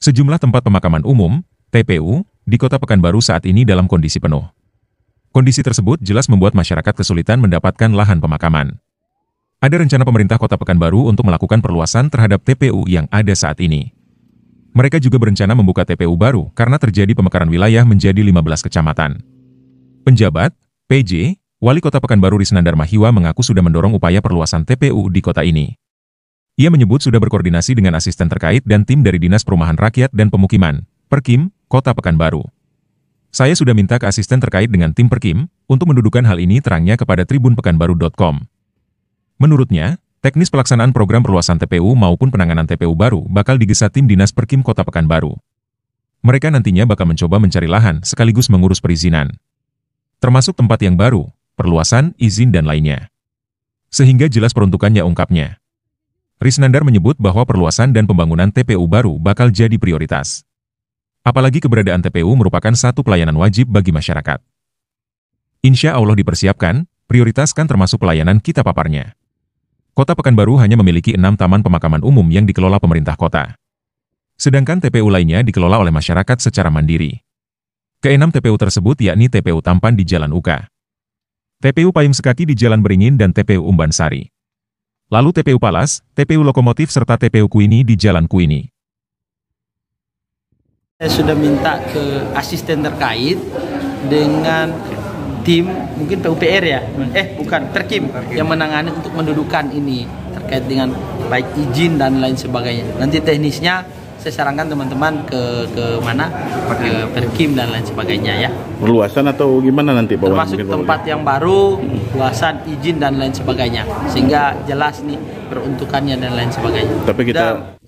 Sejumlah tempat pemakaman umum, TPU, di kota Pekanbaru saat ini dalam kondisi penuh. Kondisi tersebut jelas membuat masyarakat kesulitan mendapatkan lahan pemakaman. Ada rencana pemerintah kota Pekanbaru untuk melakukan perluasan terhadap TPU yang ada saat ini. Mereka juga berencana membuka TPU baru karena terjadi pemekaran wilayah menjadi 15 kecamatan. Penjabat, PJ, Wali Kota Pekanbaru Risnandar Mahiwa mengaku sudah mendorong upaya perluasan TPU di kota ini. Ia menyebut sudah berkoordinasi dengan asisten terkait dan tim dari Dinas Perumahan Rakyat dan Pemukiman, Perkim, Kota Pekanbaru. Saya sudah minta ke asisten terkait dengan tim Perkim untuk mendudukan hal ini terangnya kepada tribunpekanbaru.com. Menurutnya, teknis pelaksanaan program perluasan TPU maupun penanganan TPU baru bakal digesah tim Dinas Perkim Kota Pekanbaru. Mereka nantinya bakal mencoba mencari lahan sekaligus mengurus perizinan. Termasuk tempat yang baru, perluasan, izin, dan lainnya. Sehingga jelas peruntukannya ungkapnya. Risnandar menyebut bahwa perluasan dan pembangunan TPU baru bakal jadi prioritas. Apalagi keberadaan TPU merupakan satu pelayanan wajib bagi masyarakat. Insya Allah dipersiapkan, prioritaskan termasuk pelayanan kita paparnya. Kota Pekanbaru hanya memiliki enam taman pemakaman umum yang dikelola pemerintah kota. Sedangkan TPU lainnya dikelola oleh masyarakat secara mandiri. Keenam TPU tersebut yakni TPU Tampan di Jalan Uka, TPU Payung Sekaki di Jalan Beringin dan TPU Umban Sari lalu TPU Palas, TPU Lokomotif serta TPU Kuini di Jalan Kuini. Saya sudah minta ke asisten terkait dengan tim mungkin PUPR ya eh bukan Terkim, Terkim yang menangani untuk mendudukan ini terkait dengan baik izin dan lain sebagainya nanti teknisnya saya sarankan teman-teman ke ke mana ke Perkim dan lain sebagainya ya perluasan atau gimana nanti Pak termasuk Mungkin gitu? tempat yang baru luasan izin dan lain sebagainya sehingga jelas nih peruntukannya dan lain sebagainya tapi kita dan,